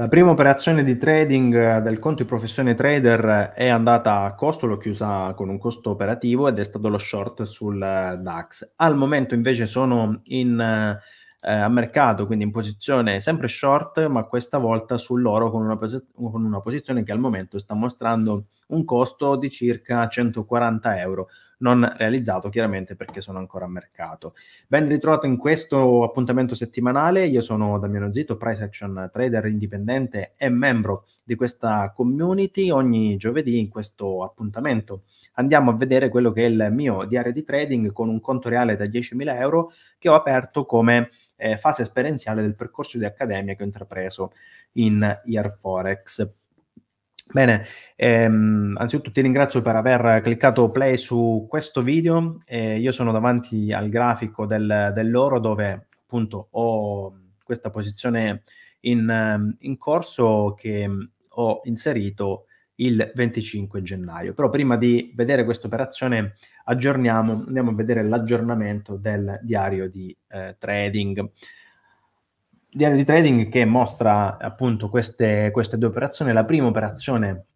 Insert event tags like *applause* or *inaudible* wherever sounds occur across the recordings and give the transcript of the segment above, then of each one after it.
La prima operazione di trading eh, del conto di professione trader è andata a costo, l'ho chiusa con un costo operativo ed è stato lo short sul eh, DAX. Al momento invece sono in, eh, a mercato, quindi in posizione sempre short, ma questa volta sull'oro con una, pos- con una posizione che al momento sta mostrando un costo di circa 140 euro non realizzato chiaramente perché sono ancora a mercato. Ben ritrovato in questo appuntamento settimanale, io sono Damiano Zito, price action trader indipendente e membro di questa community. Ogni giovedì in questo appuntamento andiamo a vedere quello che è il mio diario di trading con un conto reale da 10.000 euro che ho aperto come eh, fase esperienziale del percorso di accademia che ho intrapreso in Year Forex. Bene, ehm, anzitutto ti ringrazio per aver cliccato play su questo video. Eh, io sono davanti al grafico del, dell'oro dove appunto ho questa posizione in, in, corso che ho inserito il 25 gennaio. Però prima di vedere questa operazione aggiorniamo, andiamo a vedere l'aggiornamento del diario di eh, trading diario di trading che mostra appunto queste, queste due operazioni. La prima operazione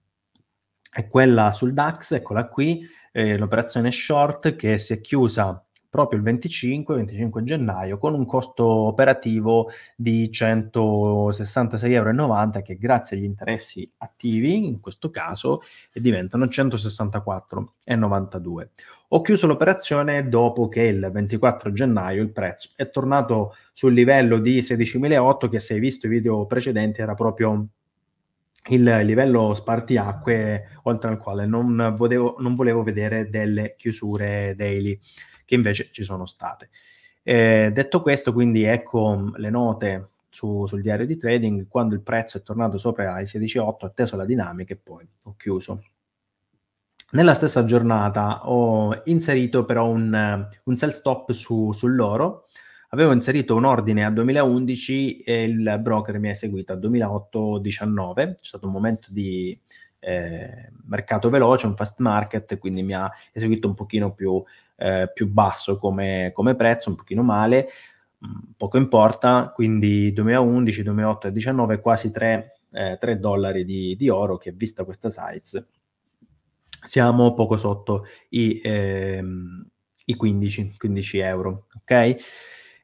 è quella sul DAX, eccola qui, eh, l'operazione short che si è chiusa proprio il 25, 25 gennaio, con un costo operativo di 166,90 euro che grazie agli interessi attivi, in questo caso, diventano 164,92. euro. Ho chiuso l'operazione dopo che il 24 gennaio il prezzo è tornato sul livello di 16.008 che se hai visto i video precedenti era proprio il livello spartiacque oltre al quale non volevo, non volevo vedere delle chiusure daily che invece ci sono state. Eh, detto questo, quindi ecco mm, le note su, sul diario di trading, quando il prezzo è tornato sopra i 16,8, atteso la dinamica e poi ho chiuso. Nella stessa giornata ho inserito però un, eh, un sell stop su, sull'oro, avevo inserito un ordine a 2011 e il broker mi ha eseguito a 2008-19, c'è stato un momento di, eh, mercato veloce, un fast market, quindi mi ha eseguito un pochino più, eh, più basso come, come, prezzo, un pochino male, mm, poco importa, quindi 2011, 2008 e 2019 quasi 3, eh, 3 dollari di, di, oro che vista questa size siamo poco sotto i, ehm, i 15, 15 euro, ok?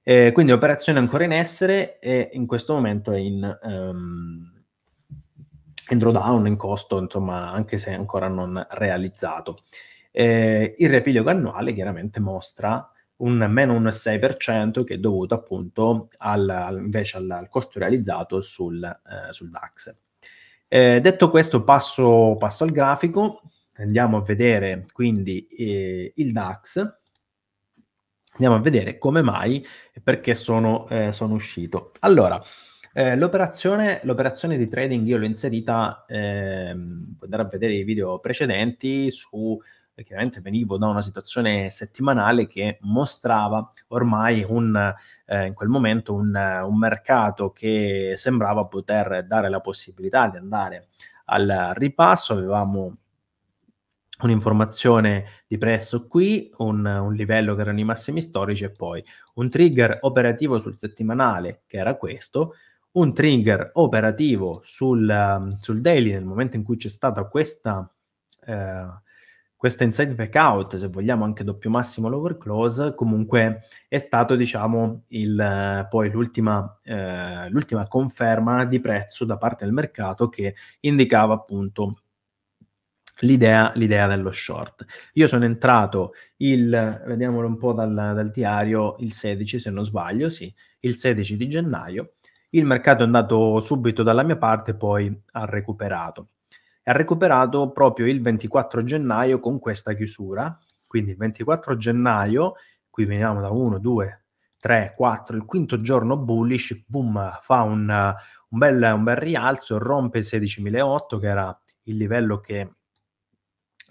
Eh, quindi l'operazione è ancora in essere e in questo momento è in, um, in drawdown, in costo, insomma, anche se ancora non realizzato. Eh, il riepilogo annuale chiaramente mostra un meno 1,6% che è dovuto appunto al, invece al, al costo realizzato sul, eh, sul DAX. Eh, detto questo passo, passo, al grafico, andiamo a vedere quindi eh, il DAX, andiamo a vedere come mai e perché sono, eh, sono uscito. Allora, eh, l'operazione, l'operazione, di trading io l'ho inserita, ehm, puoi andare a vedere i video precedenti su eh, chiaramente venivo da una situazione settimanale che mostrava ormai un, eh, in quel momento un, un, mercato che sembrava poter dare la possibilità di andare al ripasso. Avevamo un'informazione di prezzo qui, un, un livello che erano i massimi storici e poi un trigger operativo sul settimanale che era questo, un trigger operativo sul, ehm, sul daily nel momento in cui c'è stata questa, eh, questa inside back out, se vogliamo anche doppio massimo lower close, comunque è stato diciamo il, eh, poi l'ultima, eh, l'ultima conferma di prezzo da parte del mercato che indicava appunto L'idea, l'idea, dello short. Io sono entrato il, vediamolo un po' dal, dal, diario, il 16 se non sbaglio, sì, il 16 di gennaio il mercato è andato subito dalla mia parte, poi ha recuperato. ha recuperato proprio il 24 gennaio con questa chiusura. Quindi il 24 gennaio, qui veniamo da 1, 2, 3, 4, il quinto giorno bullish, boom, fa un, un, bel, un bel rialzo, rompe 16.008 che era il livello che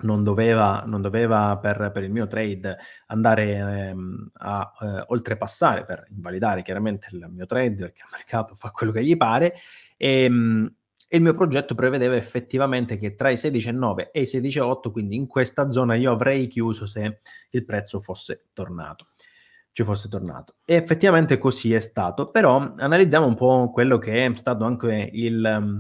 non doveva, non doveva per, per, il mio trade andare ehm, a eh, oltrepassare per invalidare chiaramente il mio trade perché il mercato fa quello che gli pare e, ehm, e il mio progetto prevedeva effettivamente che tra i 16,9 e i 16,8 quindi in questa zona io avrei chiuso se il prezzo fosse tornato ci fosse tornato e effettivamente così è stato però analizziamo un po' quello che è stato anche il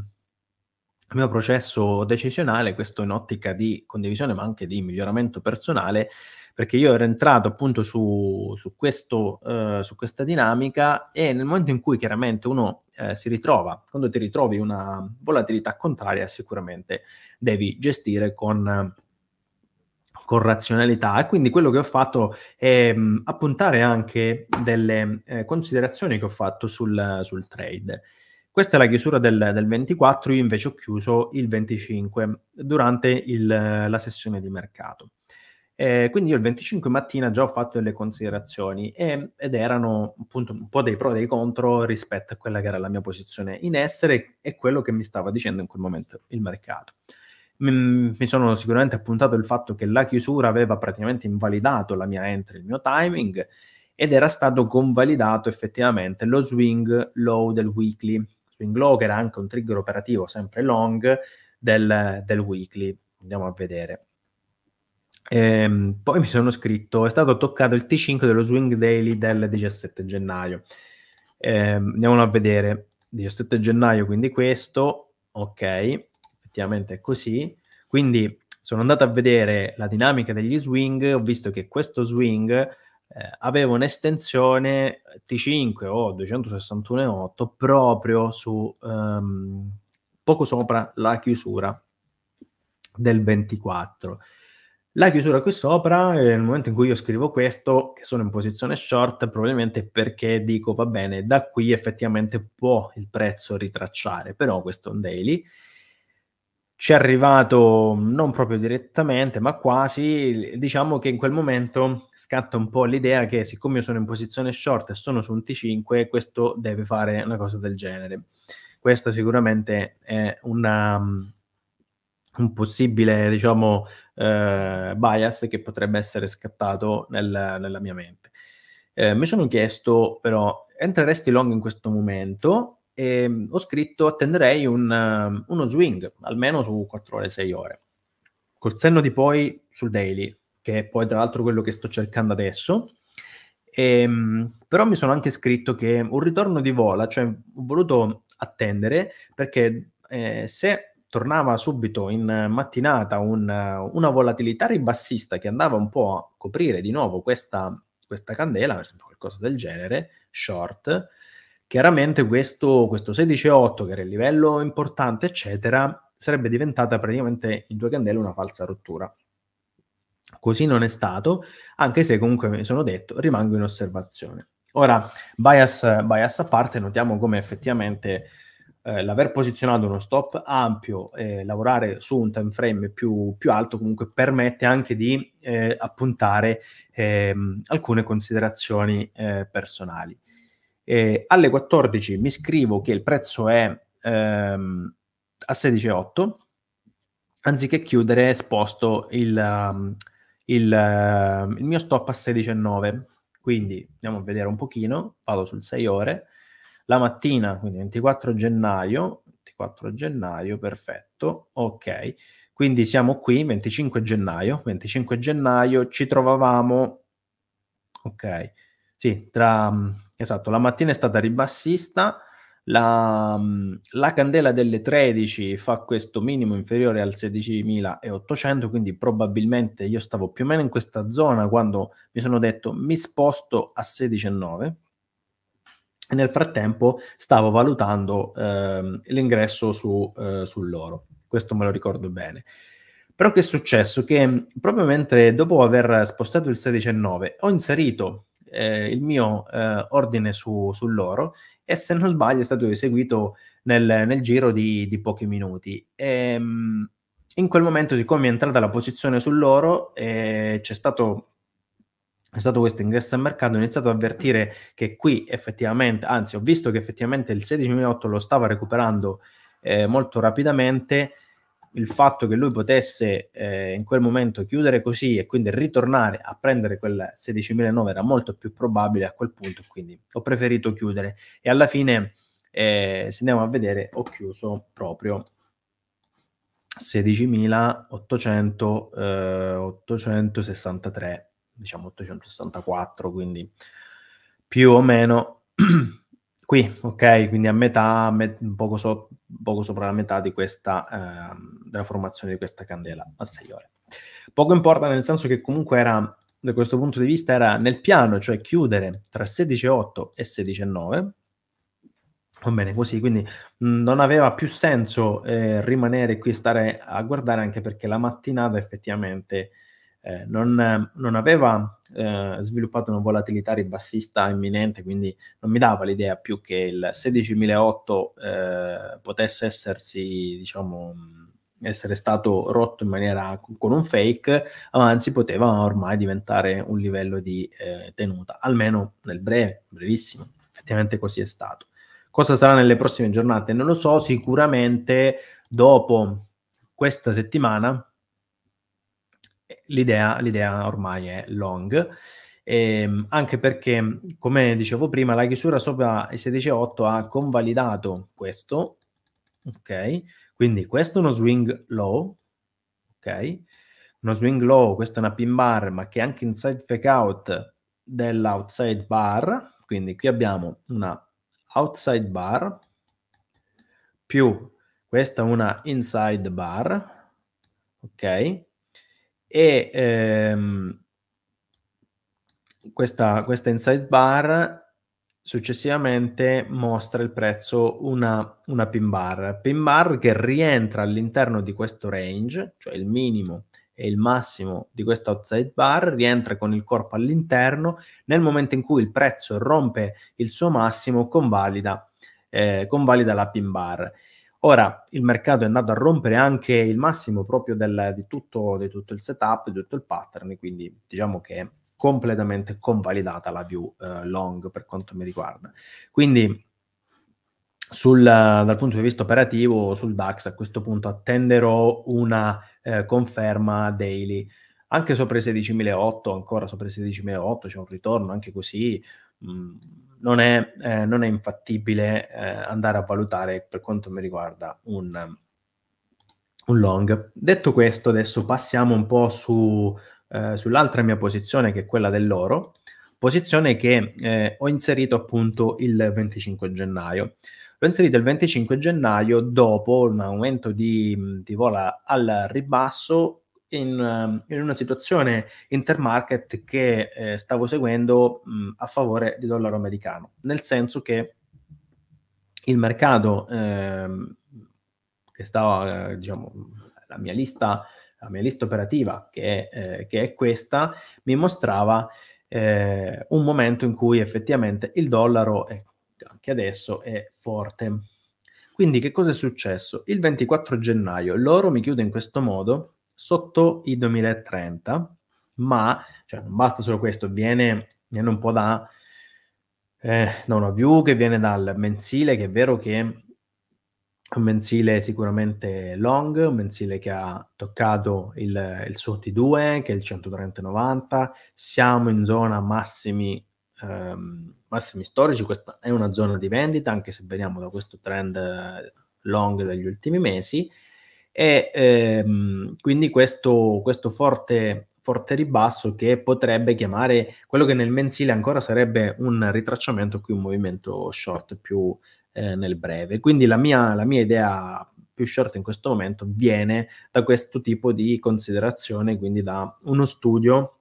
il mio processo decisionale, questo in ottica di condivisione ma anche di miglioramento personale, perché io ero entrato appunto su, su, questo, eh, su questa dinamica e nel momento in cui chiaramente uno eh, si ritrova, quando ti ritrovi una volatilità contraria, sicuramente devi gestire con, con razionalità e quindi quello che ho fatto è mh, mm, appuntare anche delle eh, considerazioni che ho fatto sul, sul trade questa è la chiusura del, del 24, io invece ho chiuso il 25 durante il, la sessione di mercato. Eh, quindi io il 25 mattina già ho fatto delle considerazioni e, ed erano appunto un po' dei pro e dei contro rispetto a quella che era la mia posizione in essere e quello che mi stava dicendo in quel momento il mercato. Mi, mi sono sicuramente appuntato il fatto che la chiusura aveva praticamente invalidato la mia entry, il mio timing ed era stato convalidato effettivamente lo swing low del weekly swing Low, era anche un trigger operativo sempre long del, del weekly. Andiamo a vedere. Ehm, poi mi sono scritto, è stato toccato il T5 dello Swing Daily del 17 gennaio. Ehm, andiamo a vedere, 17 gennaio quindi questo, ok, effettivamente è così. Quindi sono andato a vedere la dinamica degli swing, ho visto che questo swing eh, aveva un'estensione T5 o 261.8 proprio su ehm, poco sopra la chiusura del 24. La chiusura qui sopra, eh, nel momento in cui io scrivo questo, che sono in posizione short, probabilmente perché dico va bene, da qui effettivamente può il prezzo ritracciare, però questo è un daily ci è arrivato mhmm, non proprio direttamente, ma quasi, diciamo che in quel momento scatta un po' l'idea che siccome io sono in posizione short e sono su un T5, questo deve fare una cosa del genere. Questo sicuramente è una, mhmm, un possibile, diciamo, eh, bias che potrebbe essere scattato nel, nella mia mente. Eh, mi sono chiesto però, entreresti long in questo momento? e ehm, ho scritto attenderei un, um, uno swing, almeno su 4 ore, 6 ore. Col senno di poi sul daily, che è poi tra l'altro quello che sto cercando adesso, e, ehm, però mi sono anche scritto che un ritorno di vola, cioè ho voluto attendere perché eh, se tornava subito in mattinata un, una volatilità ribassista che andava un po' a coprire di nuovo questa, questa candela, per esempio qualcosa del genere, short, Chiaramente questo, questo 16.8, che era il livello importante, eccetera, sarebbe diventata praticamente in due candele una falsa rottura. Così non è stato, anche se comunque mi sono detto, rimango in osservazione. Ora, bias, bias a parte, notiamo come effettivamente eh, l'aver posizionato uno stop ampio e eh, lavorare su un time frame più, più alto comunque permette anche di eh, appuntare ehm, alcune considerazioni eh, personali. Eh, alle 14 mi scrivo che il prezzo è ehm, a 16,8, anziché chiudere sposto il, ehm, il, ehm, il mio stop a 16,9. Quindi andiamo a vedere un pochino, vado sul 6 ore. La mattina, quindi 24 gennaio, 24 gennaio, perfetto, ok. Quindi siamo qui, 25 gennaio, 25 gennaio, ci trovavamo, ok, sì, tra Esatto, la mattina è stata ribassista, la, mm, la, candela delle 13 fa questo minimo inferiore al 16.800, quindi probabilmente io stavo più o meno in questa zona quando mi sono detto mi sposto a 16.900. nel frattempo stavo valutando eh, l'ingresso su, eh, sull'oro, questo me lo ricordo bene. Però che è successo? Che mm, proprio mentre dopo aver spostato il 16.9 ho inserito eh, il mio eh, ordine su, sull'oro e se non sbaglio è stato eseguito nel, nel giro di, di, pochi minuti. E, ehm, in quel momento, siccome è entrata la posizione sull'oro, eh, c'è stato è stato questo ingresso al mercato, ho iniziato a avvertire che qui effettivamente, anzi ho visto che effettivamente il 16.008 lo stava recuperando eh, molto rapidamente il fatto che lui potesse eh, in quel momento chiudere così e quindi ritornare a prendere quel 16.009 era molto più probabile a quel punto, quindi ho preferito chiudere e alla fine, eh, se andiamo a vedere, ho chiuso proprio 16.863, eh, diciamo 864, quindi più o meno *clears throat* qui, ok? Quindi a metà, met- poco, so- poco, sopra la metà questa, eh, della formazione di questa candela a 6 ore. Poco importa nel senso che comunque era, da questo punto di vista, era nel piano, cioè chiudere tra 16.08 e 16.09, Va bene così, quindi non aveva più senso eh, rimanere qui, e stare a guardare anche perché la mattinata effettivamente eh, non, ehm, non, aveva eh, sviluppato una volatilità ribassista imminente, quindi non mi dava l'idea più che il 16.008 eh, potesse essersi, diciamo, essere stato rotto in maniera con un fake, anzi poteva ormai diventare un livello di eh, tenuta, almeno nel breve, brevissimo. Effettivamente così è stato. Cosa sarà nelle prossime giornate? Non lo so, sicuramente dopo questa settimana l'idea, l'idea ormai è long, ehm, anche perché, come dicevo prima, la chiusura sopra il 16.8 ha convalidato questo, ok? Quindi questo è uno swing low, ok? Uno swing low, questa è una pin bar, ma che è anche inside fake out dell'outside bar, quindi qui abbiamo una outside bar più questa una inside bar, ok? e ehm, questa, questa inside bar successivamente mostra il prezzo una, una pin bar, pin bar che rientra all'interno di questo range, cioè il minimo e il massimo di questa outside bar, rientra con il corpo all'interno, nel momento in cui il prezzo rompe il suo massimo convalida, eh, convalida la pin bar. Ora il mercato è andato a rompere anche il massimo proprio del, di, tutto, di, tutto, il setup, di tutto il pattern, quindi diciamo che è completamente convalidata la view eh, long per quanto mi riguarda. Quindi sul, dal punto di vista operativo sul DAX a questo punto attenderò una eh, conferma daily anche sopra i 16.008 ancora sopra i 16.008 c'è un ritorno anche così mh, mm, non è, eh, non è infattibile eh, andare a valutare, per quanto mi riguarda, un, un long. Detto questo, adesso passiamo un po' su, eh, sull'altra mia posizione, che è quella dell'oro, posizione che eh, ho inserito appunto il 25 gennaio. L'ho inserito il 25 gennaio dopo un aumento di, di vola al ribasso in, ehm, in, una situazione intermarket che eh, stavo seguendo mh, a favore di dollaro americano, nel senso che il mercato eh, che stava, eh, diciamo, la mia lista, la mia lista operativa che è, eh, che è questa, mi mostrava eh, un momento in cui effettivamente il dollaro, è, anche adesso, è forte. Quindi che cosa è successo? Il 24 gennaio l'oro mi chiude in questo modo, sotto i 2030, ma cioè, non basta solo questo, viene, viene un po' da, eh, da una view che viene dal mensile, che è vero che è un mensile sicuramente long, un mensile che ha toccato il, il suo T2, che è il 130-90, siamo in zona massimi, ehm, massimi storici, questa è una zona di vendita, anche se veniamo da questo trend eh, long degli ultimi mesi, e ehm, quindi questo, questo forte, forte, ribasso che potrebbe chiamare quello che nel mensile ancora sarebbe un ritracciamento qui un movimento short più eh, nel breve quindi la mia, la mia idea più short in questo momento viene da questo tipo di considerazione quindi da uno studio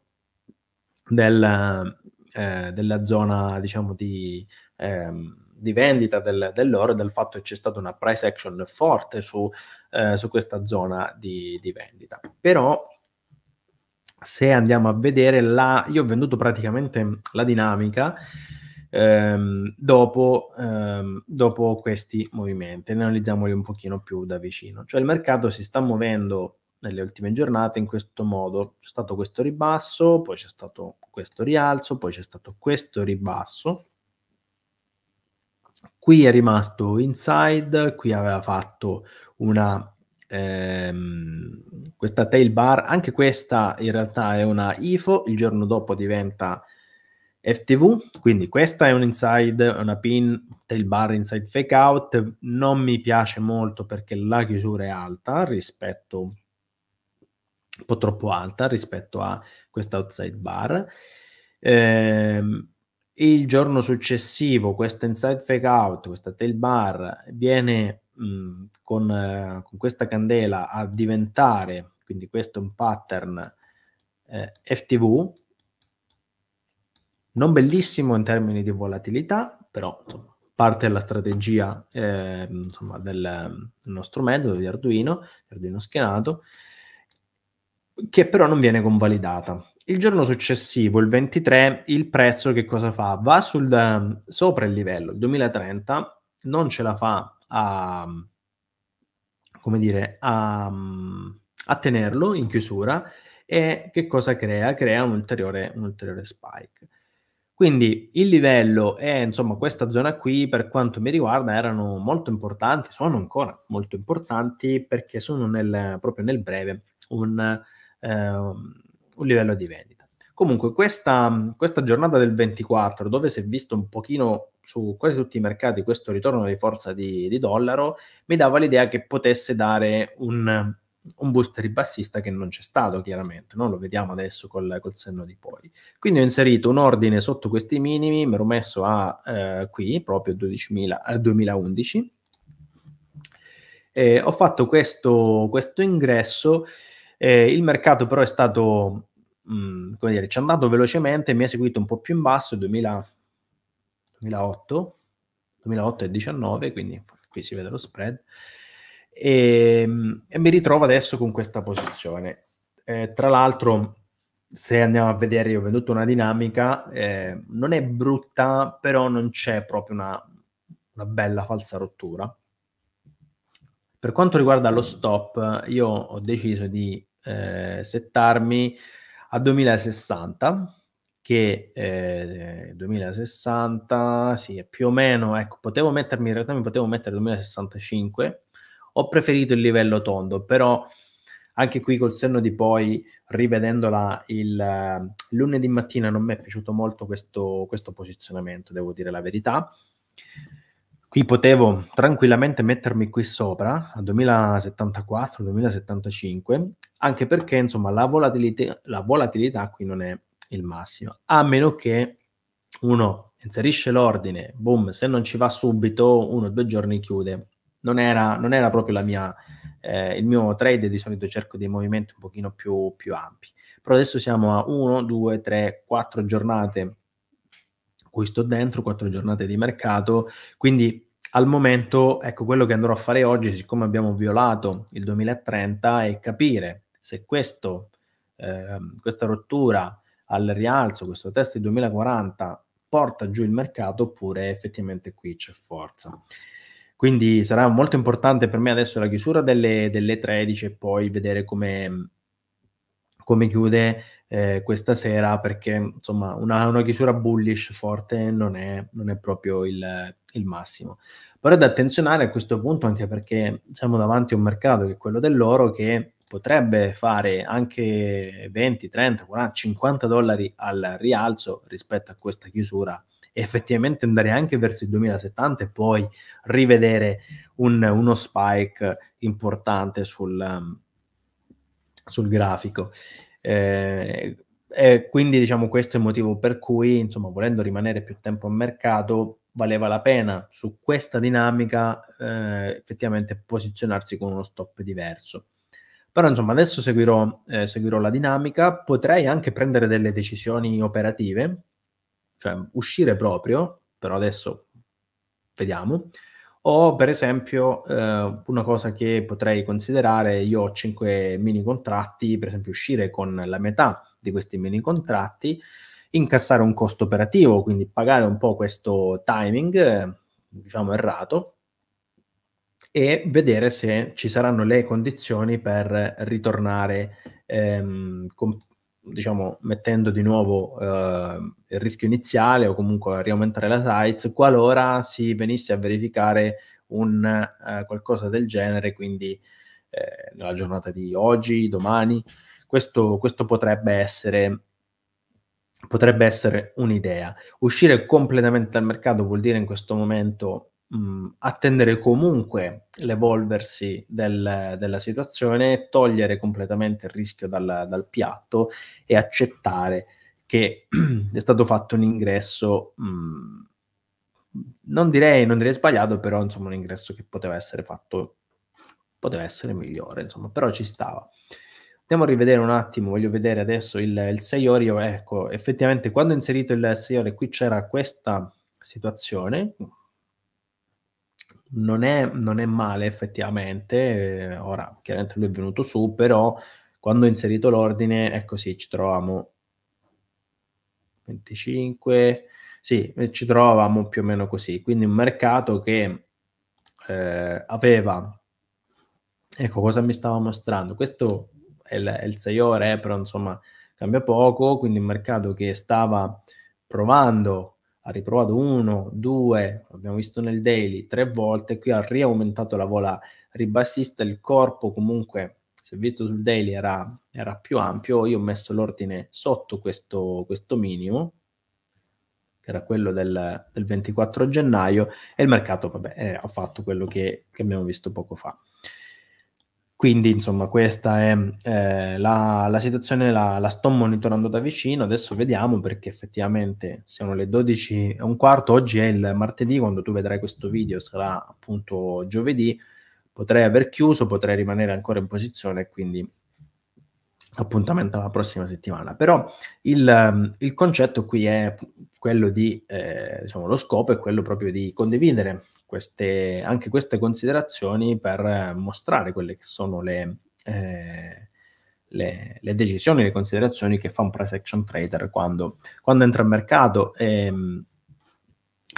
del, eh, della zona diciamo di ehm, di vendita del, dell'oro e del fatto che c'è stata una price action forte su, eh, su questa zona di, di, vendita. Però se andiamo a vedere, la, io ho venduto praticamente la dinamica ehm, dopo, ehm, dopo questi movimenti, analizziamoli un pochino più da vicino. Cioè il mercato si sta muovendo nelle ultime giornate in questo modo. C'è stato questo ribasso, poi c'è stato questo rialzo, poi c'è stato questo ribasso, Qui è rimasto inside, qui aveva fatto una ehm, questa tail bar, anche questa in realtà è una IFO, il giorno dopo diventa FTV, quindi questa è un inside, una pin tail bar inside fake out, non mi piace molto perché la chiusura è alta rispetto, un po' troppo alta rispetto a questa outside bar. Ehm, il giorno successivo questa inside fake out, questa tail bar, viene mh, con, eh, con, questa candela a diventare, quindi questo è un pattern eh, FTV, non bellissimo in termini di volatilità, però insomma, parte della strategia eh, insomma, del, del, nostro metodo di Arduino, di Arduino schienato, che però non viene convalidata. Il giorno successivo, il 23, il prezzo che cosa fa? Va sul, ehm, sopra il livello, il 2030, non ce la fa a, come dire, a, a tenerlo in chiusura e che cosa crea? Crea un ulteriore, un ulteriore spike. Quindi il livello e insomma questa zona qui per quanto mi riguarda erano molto importanti, sono ancora molto importanti perché sono nel, proprio nel breve un... Eh, un livello di vendita. Comunque, questa, questa, giornata del 24, dove si è visto un pochino su quasi tutti i mercati questo ritorno di forza di, di dollaro, mi dava l'idea che potesse dare un, un boost ribassista che non c'è stato, chiaramente. No? Lo vediamo adesso col, col, senno di poi. Quindi ho inserito un ordine sotto questi minimi, mi ero messo a eh, qui, proprio 12.000, a 2011. E ho fatto questo, questo ingresso. Eh, il mercato però è stato mh, mm, come dire, ci è andato velocemente, mi ha seguito un po' più in basso, 2000, 2008, 2008 e 2019, quindi qui si vede lo spread, e, e mi ritrovo adesso con questa posizione. Eh, tra l'altro, se andiamo a vedere, io ho venduto una dinamica, eh, non è brutta, però non c'è proprio una, una bella falsa rottura. Per quanto riguarda lo stop, io ho deciso di eh, settarmi a 2060 che eh, 2060 sì, più o meno, ecco, potevo mettermi in realtà mi potevo mettere 2065. Ho preferito il livello tondo, però anche qui col senno di poi, rivedendola il eh, lunedì mattina, non mi è piaciuto molto questo, questo posizionamento, devo dire la verità. Qui potevo tranquillamente mettermi qui sopra a 2074-2075 anche perché insomma la volatilità, la volatilità qui non è il massimo, a meno che uno inserisce l'ordine, boom, se non ci va subito, uno o due giorni chiude. Non era, non era proprio mia, eh, il mio trade, di solito cerco dei movimenti un pochino più, più ampi. Però adesso siamo a 1, 2, 3, 4 giornate cui sto dentro, 4 giornate di mercato, quindi al momento, ecco, quello che andrò a fare oggi, siccome abbiamo violato il 2030, è capire se questo, eh, questa rottura al rialzo, questo test di 2040 porta giù il mercato oppure effettivamente qui c'è forza. Quindi sarà molto importante per me adesso la chiusura delle, delle 13 e poi vedere come, come chiude eh, questa sera perché insomma una, una chiusura bullish forte non è, non è proprio il, il, massimo. Però è da attenzionare a questo punto anche perché siamo davanti a un mercato che è quello dell'oro che potrebbe fare anche 20, 30, 40, 50 dollari al rialzo rispetto a questa chiusura e effettivamente andare anche verso il 2070 e poi rivedere un, uno spike importante sul, um, sul grafico. Eh, e quindi diciamo questo è il motivo per cui insomma volendo rimanere più tempo al mercato valeva la pena su questa dinamica eh, effettivamente posizionarsi con uno stop diverso. Però insomma adesso seguirò, eh, seguirò la dinamica, potrei anche prendere delle decisioni operative, cioè uscire proprio, però adesso vediamo. O per esempio eh, una cosa che potrei considerare, io ho 5 mini contratti, per esempio uscire con la metà di questi mini contratti, incassare un costo operativo, quindi pagare un po' questo timing, eh, diciamo errato, e vedere se ci saranno le condizioni per ritornare, ehm, con, diciamo, mettendo di nuovo eh, il rischio iniziale o comunque riaumentare la size, qualora si venisse a verificare un eh, qualcosa del genere, quindi eh, nella giornata di oggi, domani. Questo, questo potrebbe essere potrebbe essere un'idea. Uscire completamente dal mercato vuol dire in questo momento mh, mm, attendere comunque l'evolversi del, della situazione, togliere completamente il rischio dal, dal piatto e accettare che *clears throat* è stato fatto un ingresso, mh, mm, non, direi, non direi sbagliato, però insomma un ingresso che poteva essere fatto, poteva essere migliore, insomma, però ci stava. Andiamo a rivedere un attimo, voglio vedere adesso il, il Seiorio, ecco, effettivamente quando ho inserito il 6 Seiorio qui c'era questa situazione, non è, non è male effettivamente, eh, ora chiaramente lui è venuto su, però quando ho inserito l'ordine, ecco sì, ci trovavamo 25, sì, eh, ci trovavamo più o meno così, quindi un mercato che eh, aveva, ecco cosa mi stava mostrando, questo è il, è il 6 ore, eh, però insomma cambia poco, quindi un mercato che stava provando ha riprovato uno, due, abbiamo visto nel daily, tre volte, qui ha riaumentato la vola ribassista, il corpo comunque, se visto sul daily, era, era più ampio, io ho messo l'ordine sotto questo, questo minimo, che era quello del, del, 24 gennaio, e il mercato, vabbè, eh, ha fatto quello che, che abbiamo visto poco fa. Quindi, insomma, questa è eh, la, la, situazione, la, la, sto monitorando da vicino, adesso vediamo perché effettivamente siamo le 12 e un quarto, oggi è il martedì, quando tu vedrai questo video sarà appunto giovedì, potrei aver chiuso, potrei rimanere ancora in posizione, quindi appuntamento alla prossima settimana. Però il, il concetto qui è quello di, eh, diciamo, lo scopo è quello proprio di condividere queste, anche queste considerazioni per eh, mostrare quelle che sono le, eh, le, le, decisioni, le considerazioni che fa un price action trader quando, quando entra in mercato e mm,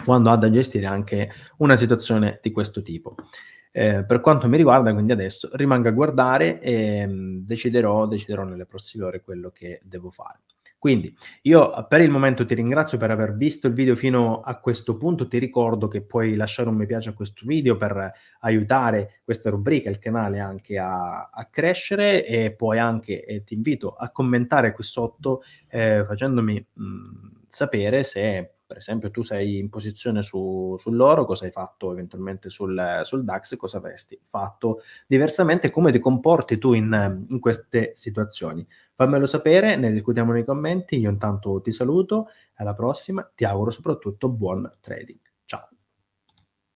quando ha da gestire anche una situazione di questo tipo. Eh, per quanto mi riguarda, quindi adesso rimango a guardare e mm, deciderò, deciderò nelle prossime ore quello che devo fare. Quindi io eh, per il momento ti ringrazio per aver visto il video fino a questo punto, ti ricordo che puoi lasciare un mi piace a questo video per aiutare questa rubrica, il canale anche a, a crescere e poi anche eh, ti invito a commentare qui sotto eh, facendomi mh, mm, sapere se per esempio, tu sei in posizione su, sull'oro, cosa hai fatto eventualmente sul, sul, DAX, cosa avresti fatto diversamente, come ti comporti tu in, in queste situazioni. Fammelo sapere, ne discutiamo nei commenti, io intanto ti saluto, alla prossima, ti auguro soprattutto buon trading.